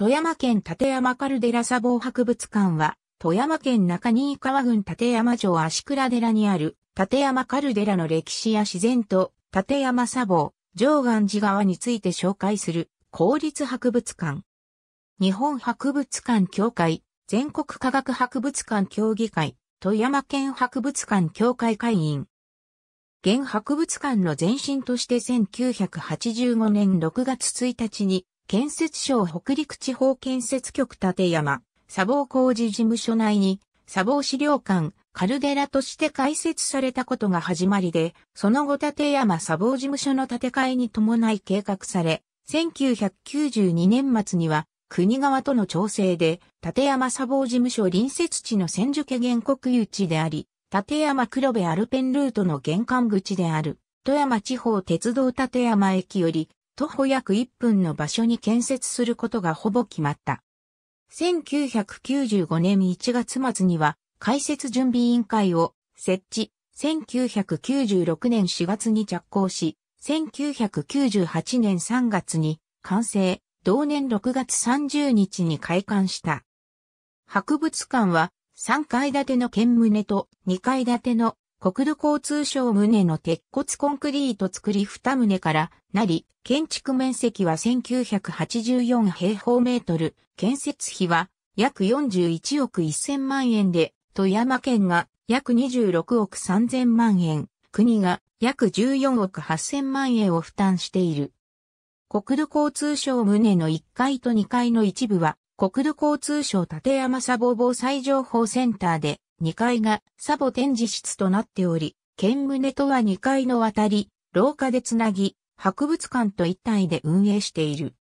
富山県立山カルデラ砂防博物館は、富山県中新川郡立山城足倉寺にある、立山カルデラの歴史や自然と、立山砂防、上岸寺川について紹介する、公立博物館。日本博物館協会、全国科学博物館協議会、富山県博物館協会会員。現博物館の前身として1985年6月1日に建設省北陸地方建設局立山、砂防工事事務所内に、砂防資料館、カルデラとして開設されたことが始まりで、その後立山砂防事務所の建て替えに伴い計画され、1992年末には、国側との調整で、立山砂防事務所隣接地の千住家原国有地であり、立山黒部アルペンルートの玄関口である、富山地方鉄道立山駅より、徒歩約1分の場所に建設することがほぼ決まった。1995年1月末には、開設準備委員会を設置、1996年4月に着工し、1998年3月に完成、同年6月30日に開館した。博物館は3階建ての県棟と2階建ての国土交通省棟の鉄骨コンクリート作り二棟からなり、建築面積は1984平方メートル、建設費は約41億1000万円で、富山県が約26億3000万円、国が約14億8000万円を負担している。国土交通省棟の1階と2階の一部は、国土交通省立山砂防防災情報センターで、2階がサボ展示室となっており、県棟とは2階の渡り、廊下でつなぎ、博物館と一体で運営している。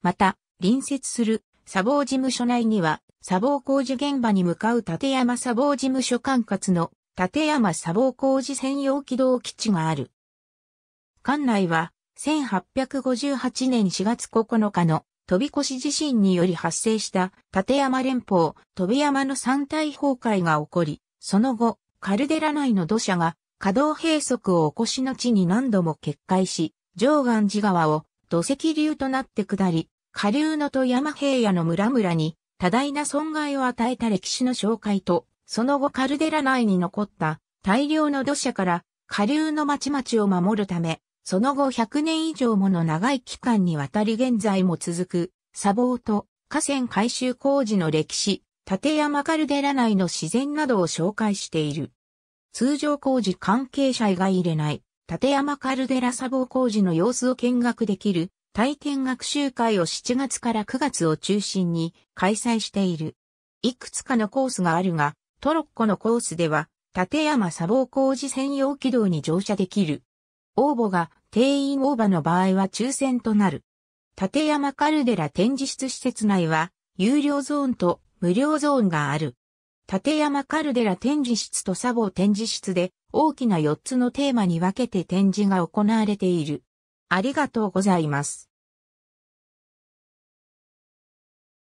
また、隣接する砂防事務所内には、砂防工事現場に向かう立山砂防事務所管轄の立山砂防工事専用機動基地がある。館内は、1858年4月9日の飛び越し地震により発生した立山連峰、飛山の山体崩壊が起こり、その後、カルデラ内の土砂が可動閉塞を起こしの地に何度も決壊し、上岸寺川を土石流となって下り、下流の富山平野の村々に多大な損害を与えた歴史の紹介と、その後カルデラ内に残った大量の土砂から下流の町々を守るため、その後100年以上もの長い期間にわたり現在も続く、砂防と河川改修工事の歴史、立山カルデラ内の自然などを紹介している。通常工事関係者以外入れない、立山カルデラ砂防工事の様子を見学できる体験学習会を7月から9月を中心に開催している。いくつかのコースがあるが、トロッコのコースでは、立山砂防工事専用軌道に乗車できる。応募が定員オーバーの場合は抽選となる。立山カルデラ展示室施設内は、有料ゾーンと無料ゾーンがある。立山カルデラ展示室とサボ展示室で、大きな4つのテーマに分けて展示が行われている。ありがとうございます。